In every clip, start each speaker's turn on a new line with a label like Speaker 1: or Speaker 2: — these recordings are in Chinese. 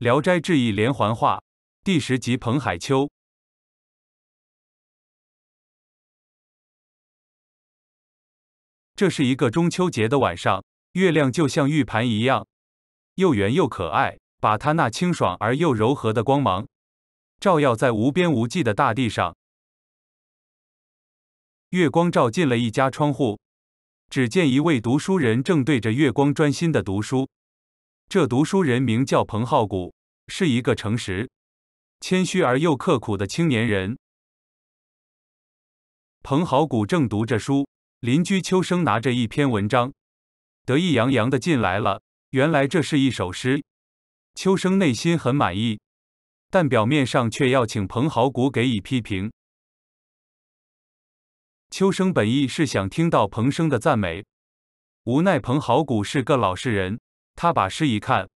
Speaker 1: 《聊斋志异》连环画第十集，彭海秋。这是一个中秋节的晚上，月亮就像玉盘一样，又圆又可爱，把它那清爽而又柔和的光芒，照耀在无边无际的大地上。月光照进了一家窗户，只见一位读书人正对着月光专心的读书。这读书人名叫彭浩古，是一个诚实、谦虚而又刻苦的青年人。彭好古正读着书，邻居秋生拿着一篇文章，得意洋洋的进来了。原来这是一首诗，秋生内心很满意，但表面上却要请彭好古给以批评。秋生本意是想听到彭生的赞美，无奈彭好古是个老实人。他把诗一看，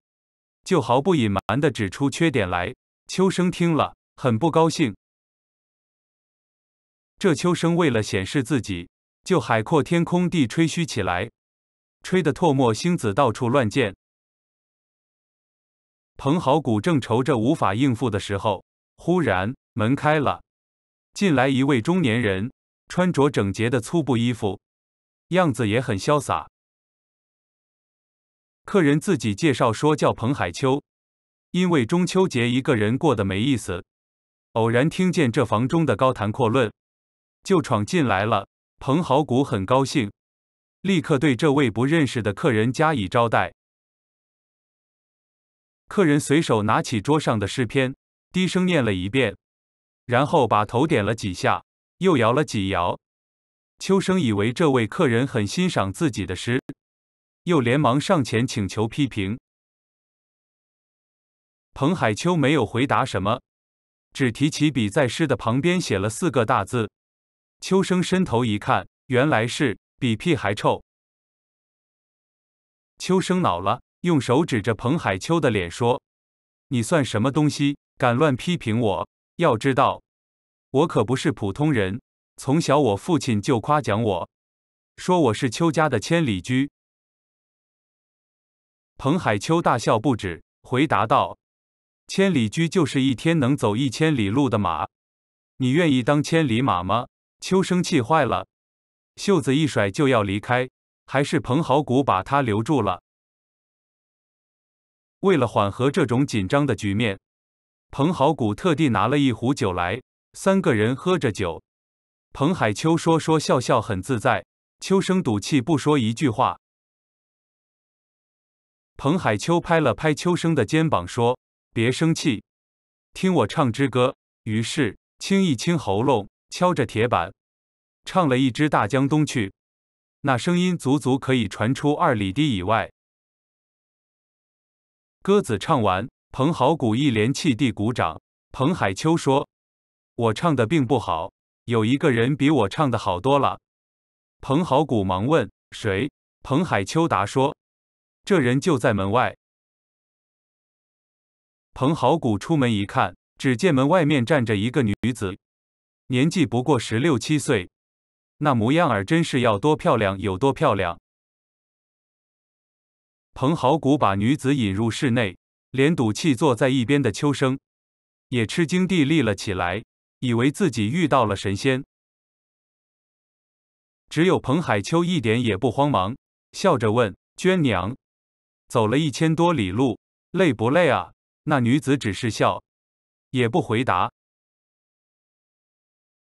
Speaker 1: 就毫不隐瞒地指出缺点来。秋生听了很不高兴。这秋生为了显示自己，就海阔天空地吹嘘起来，吹得唾沫星子到处乱溅。彭好古正愁着无法应付的时候，忽然门开了，进来一位中年人，穿着整洁的粗布衣服，样子也很潇洒。客人自己介绍说叫彭海秋，因为中秋节一个人过得没意思，偶然听见这房中的高谈阔论，就闯进来了。彭好古很高兴，立刻对这位不认识的客人加以招待。客人随手拿起桌上的诗篇，低声念了一遍，然后把头点了几下，又摇了几摇。秋生以为这位客人很欣赏自己的诗。又连忙上前请求批评，彭海秋没有回答什么，只提起笔在诗的旁边写了四个大字。秋生伸头一看，原来是比屁还臭。秋生恼了，用手指着彭海秋的脸说：“你算什么东西？敢乱批评我？要知道，我可不是普通人。从小我父亲就夸奖我，说我是邱家的千里驹。”彭海秋大笑不止，回答道：“千里驹就是一天能走一千里路的马，你愿意当千里马吗？”秋生气坏了，袖子一甩就要离开，还是彭好古把他留住了。为了缓和这种紧张的局面，彭好古特地拿了一壶酒来，三个人喝着酒，彭海秋说说笑笑很自在，秋生赌气不说一句话。彭海秋拍了拍秋生的肩膀，说：“别生气，听我唱支歌。”于是清一清喉咙，敲着铁板，唱了一支《大江东去》。那声音足足可以传出二里地以外。歌子唱完，彭好古一连气地鼓掌。彭海秋说：“我唱的并不好，有一个人比我唱的好多了。”彭好古忙问：“谁？”彭海秋答说。这人就在门外。彭好古出门一看，只见门外面站着一个女子，年纪不过十六七岁，那模样儿真是要多漂亮有多漂亮。彭好古把女子引入室内，连赌气坐在一边的秋生也吃惊地立了起来，以为自己遇到了神仙。只有彭海秋一点也不慌忙，笑着问娟娘。走了一千多里路，累不累啊？那女子只是笑，也不回答。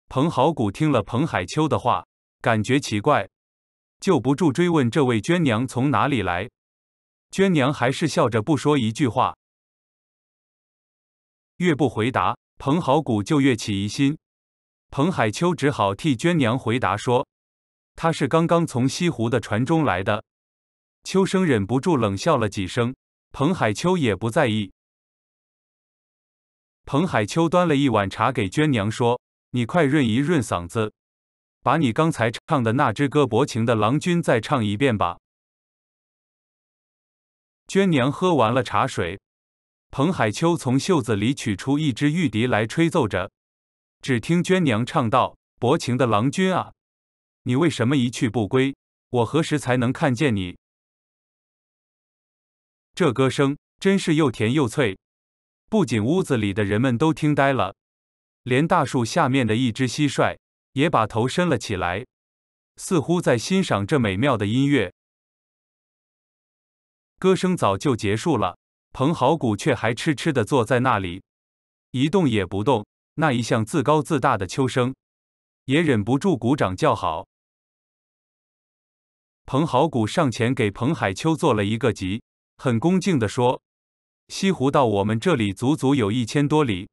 Speaker 1: 彭好古听了彭海秋的话，感觉奇怪，就不住追问这位娟娘从哪里来。娟娘还是笑着不说一句话。越不回答，彭好古就越起疑心。彭海秋只好替娟娘回答说：“她是刚刚从西湖的船中来的。”秋生忍不住冷笑了几声，彭海秋也不在意。彭海秋端了一碗茶给娟娘说：“你快润一润嗓子，把你刚才唱的那支歌《薄情的郎君》再唱一遍吧。”娟娘喝完了茶水，彭海秋从袖子里取出一支玉笛来吹奏着，只听娟娘唱道：“薄情的郎君啊，你为什么一去不归？我何时才能看见你？”这歌声真是又甜又脆，不仅屋子里的人们都听呆了，连大树下面的一只蟋蟀也把头伸了起来，似乎在欣赏这美妙的音乐。歌声早就结束了，彭好古却还痴痴的坐在那里，一动也不动。那一向自高自大的秋生，也忍不住鼓掌叫好。彭好古上前给彭海秋做了一个揖。很恭敬地说：“西湖到我们这里足足有一千多里，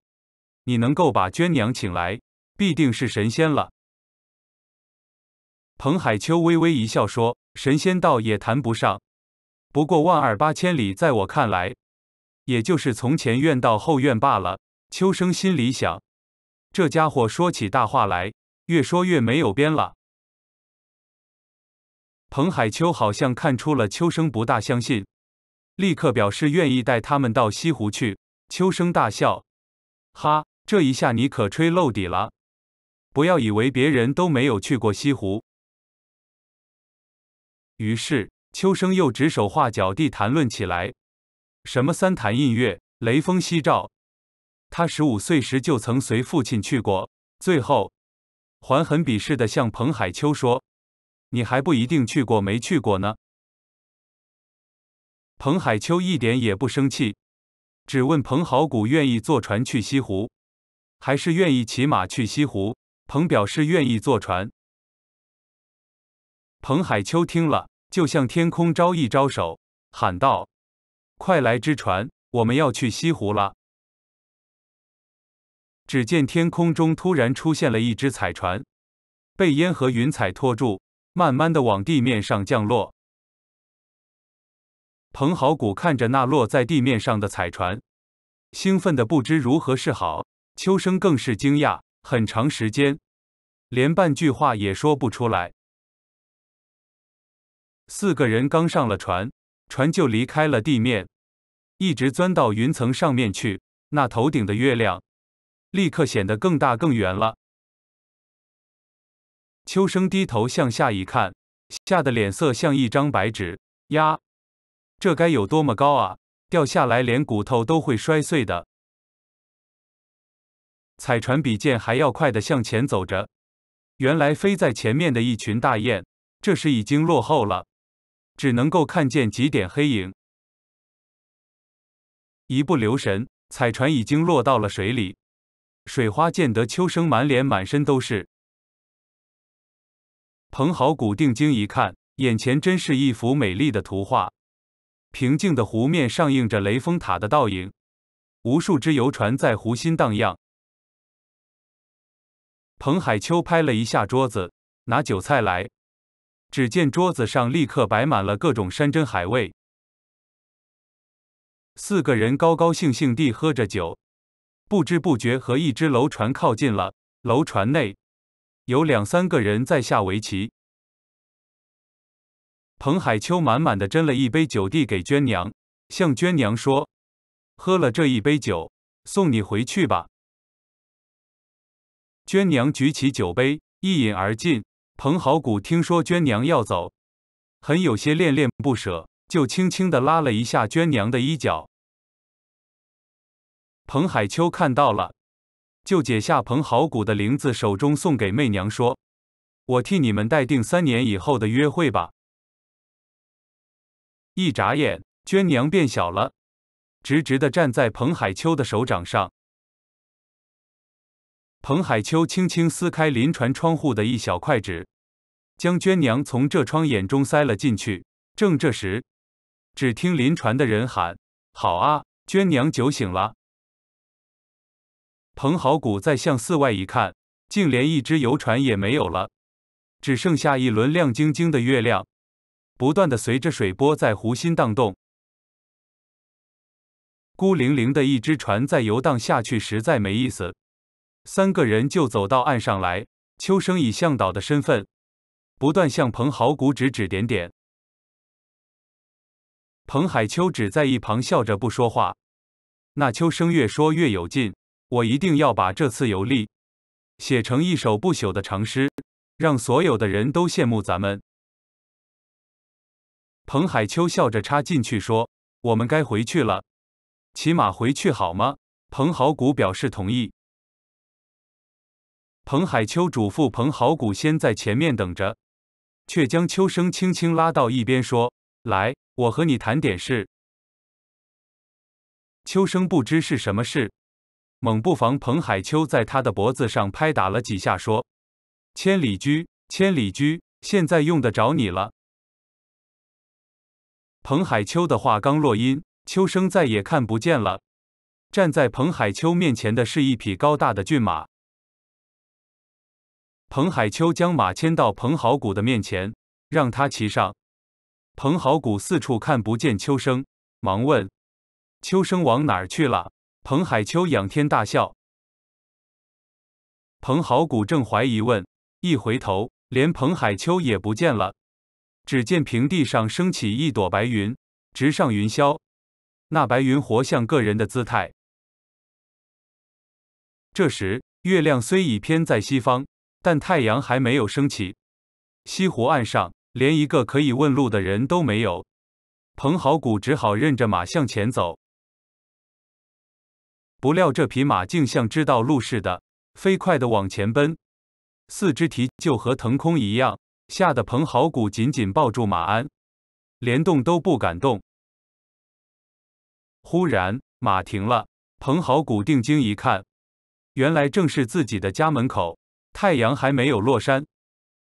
Speaker 1: 你能够把娟娘请来，必定是神仙了。”彭海秋微微一笑说：“神仙倒也谈不上，不过万二八千里，在我看来，也就是从前院到后院罢了。”秋生心里想：“这家伙说起大话来，越说越没有边了。”彭海秋好像看出了秋生不大相信。立刻表示愿意带他们到西湖去。秋生大笑：“哈，这一下你可吹漏底了！不要以为别人都没有去过西湖。”于是秋生又指手画脚地谈论起来：“什么三潭印月、雷峰夕照，他十五岁时就曾随父亲去过。”最后，还很鄙视地向彭海秋说：“你还不一定去过没去过呢。”彭海秋一点也不生气，只问彭好古愿意坐船去西湖，还是愿意骑马去西湖。彭表示愿意坐船。彭海秋听了，就向天空招一招手，喊道：“快来只船，我们要去西湖了。”只见天空中突然出现了一只彩船，被烟和云彩拖住，慢慢的往地面上降落。彭豪谷看着那落在地面上的彩船，兴奋的不知如何是好。秋生更是惊讶，很长时间连半句话也说不出来。四个人刚上了船，船就离开了地面，一直钻到云层上面去。那头顶的月亮立刻显得更大更圆了。秋生低头向下一看，吓得脸色像一张白纸。呀！这该有多么高啊！掉下来连骨头都会摔碎的。彩船比箭还要快的向前走着。原来飞在前面的一群大雁，这时已经落后了，只能够看见几点黑影。一不留神，彩船已经落到了水里，水花溅得秋生满脸满身都是。彭好古定睛一看，眼前真是一幅美丽的图画。平静的湖面上映着雷峰塔的倒影，无数只游船在湖心荡漾。彭海秋拍了一下桌子，拿酒菜来。只见桌子上立刻摆满了各种山珍海味。四个人高高兴兴地喝着酒，不知不觉和一只楼船靠近了。楼船内有两三个人在下围棋。彭海秋满满的斟了一杯酒，递给娟娘，向娟娘说：“喝了这一杯酒，送你回去吧。”娟娘举起酒杯，一饮而尽。彭好古听说娟娘要走，很有些恋恋不舍，就轻轻地拉了一下娟娘的衣角。彭海秋看到了，就解下彭好古的铃子，手中送给媚娘，说：“我替你们待定三年以后的约会吧。”一眨眼，娟娘变小了，直直的站在彭海秋的手掌上。彭海秋轻轻撕开临船窗户的一小块纸，将娟娘从这窗眼中塞了进去。正这时，只听临船的人喊：“好啊，娟娘酒醒了。”彭好古再向四外一看，竟连一只游船也没有了，只剩下一轮亮晶晶的月亮。不断的随着水波在湖心荡动，孤零零的一只船在游荡下去实在没意思。三个人就走到岸上来。秋生以向导的身份，不断向彭豪谷指指点点。彭海秋只在一旁笑着不说话。那秋生越说越有劲，我一定要把这次游历写成一首不朽的长诗，让所有的人都羡慕咱们。彭海秋笑着插进去说：“我们该回去了，骑马回去好吗？”彭好古表示同意。彭海秋嘱咐彭好古先在前面等着，却将秋生轻轻拉到一边说：“来，我和你谈点事。”秋生不知是什么事，猛不防彭海秋在他的脖子上拍打了几下，说：“千里驹，千里驹，现在用得着你了。”彭海秋的话刚落音，秋生再也看不见了。站在彭海秋面前的是一匹高大的骏马。彭海秋将马牵到彭好古的面前，让他骑上。彭好古四处看不见秋生，忙问：“秋生往哪儿去了？”彭海秋仰天大笑。彭好古正怀疑问，一回头，连彭海秋也不见了。只见平地上升起一朵白云，直上云霄。那白云活像个人的姿态。这时，月亮虽已偏在西方，但太阳还没有升起。西湖岸上连一个可以问路的人都没有，彭好古只好认着马向前走。不料这匹马竟像知道路似的，飞快地往前奔，四肢蹄就和腾空一样。吓得彭好古紧紧抱住马鞍，连动都不敢动。忽然，马停了。彭好古定睛一看，原来正是自己的家门口。太阳还没有落山，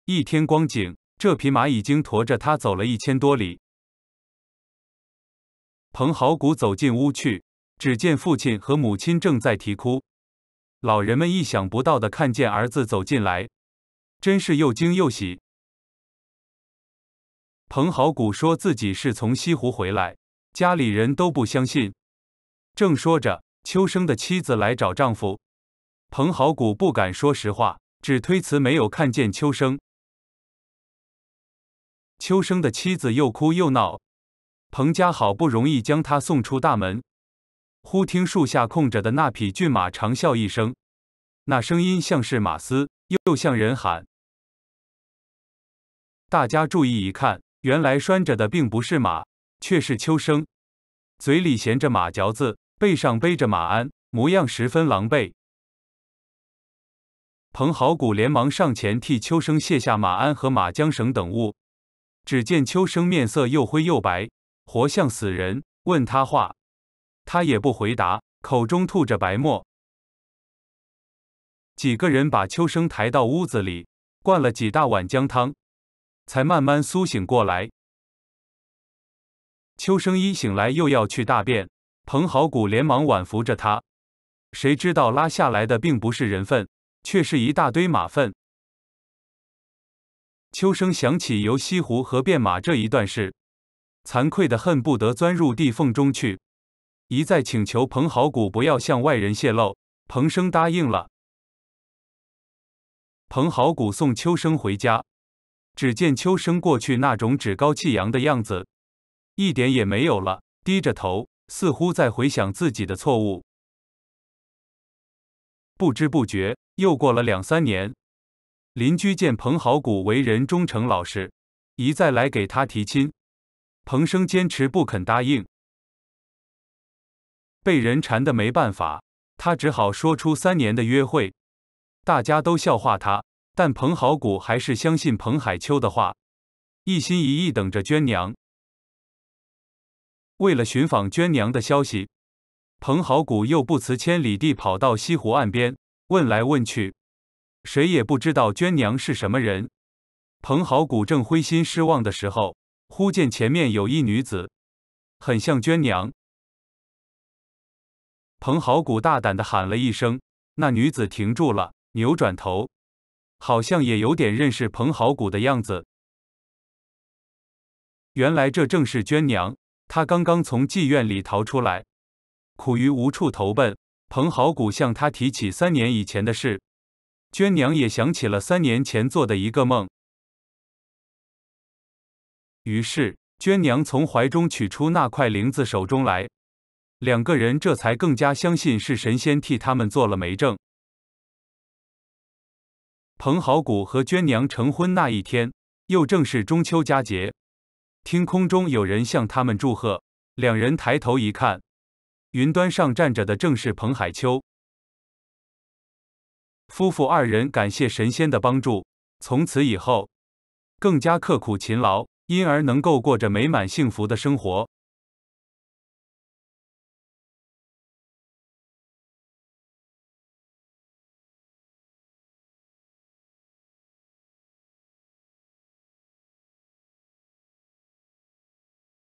Speaker 1: 一天光景，这匹马已经驮着他走了一千多里。彭好古走进屋去，只见父亲和母亲正在啼哭。老人们意想不到的看见儿子走进来，真是又惊又喜。彭好古说自己是从西湖回来，家里人都不相信。正说着，秋生的妻子来找丈夫，彭好古不敢说实话，只推辞没有看见秋生。秋生的妻子又哭又闹，彭家好不容易将他送出大门，忽听树下空着的那匹骏马长啸一声，那声音像是马嘶，又又像人喊。大家注意一看。原来拴着的并不是马，却是秋生，嘴里衔着马嚼子，背上背着马鞍，模样十分狼狈。彭好古连忙上前替秋生卸下马鞍和马缰绳等物，只见秋生面色又灰又白，活像死人。问他话，他也不回答，口中吐着白沫。几个人把秋生抬到屋子里，灌了几大碗姜汤。才慢慢苏醒过来。秋生一醒来又要去大便，彭好古连忙挽扶着他，谁知道拉下来的并不是人粪，却是一大堆马粪。秋生想起游西湖和变马这一段事，惭愧的恨不得钻入地缝中去，一再请求彭好古不要向外人泄露。彭生答应了。彭好古送秋生回家。只见秋生过去那种趾高气扬的样子，一点也没有了。低着头，似乎在回想自己的错误。不知不觉又过了两三年，邻居见彭好古为人忠诚老实，一再来给他提亲，彭生坚持不肯答应。被人缠的没办法，他只好说出三年的约会，大家都笑话他。但彭好古还是相信彭海秋的话，一心一意等着娟娘。为了寻访娟娘的消息，彭好古又不辞千里地跑到西湖岸边，问来问去，谁也不知道娟娘是什么人。彭好古正灰心失望的时候，忽见前面有一女子，很像娟娘。彭好古大胆地喊了一声，那女子停住了，扭转头。好像也有点认识彭好古的样子。原来这正是娟娘，她刚刚从妓院里逃出来，苦于无处投奔。彭好古向她提起三年以前的事，娟娘也想起了三年前做的一个梦。于是娟娘从怀中取出那块灵子，手中来，两个人这才更加相信是神仙替他们做了媒证。彭好古和娟娘成婚那一天，又正是中秋佳节。听空中有人向他们祝贺，两人抬头一看，云端上站着的正是彭海秋。夫妇二人感谢神仙的帮助，从此以后更加刻苦勤劳，因而能够过着美满幸福的生活。